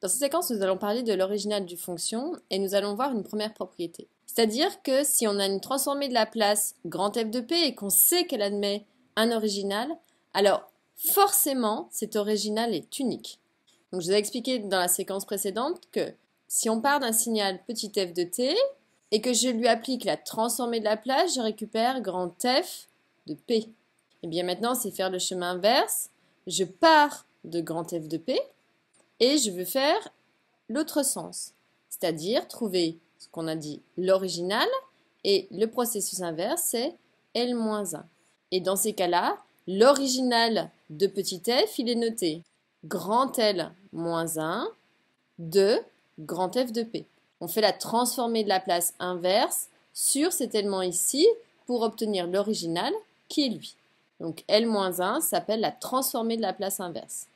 Dans cette séquence, nous allons parler de l'original du fonction et nous allons voir une première propriété. C'est-à-dire que si on a une transformée de la place grand f de p et qu'on sait qu'elle admet un original, alors forcément cet original est unique. Donc je vous ai expliqué dans la séquence précédente que si on part d'un signal petit f de t et que je lui applique la transformée de la place, je récupère grand f de p. Et eh bien maintenant, c'est faire le chemin inverse. Je pars de grand f de p, et je veux faire l'autre sens, c'est-à-dire trouver ce qu'on a dit, l'original, et le processus inverse, c'est L-1. Et dans ces cas-là, l'original de petit f, il est noté grand L-1 de grand F de P. On fait la transformée de la place inverse sur cet élément ici pour obtenir l'original qui est lui. Donc L-1 s'appelle la transformée de la place inverse.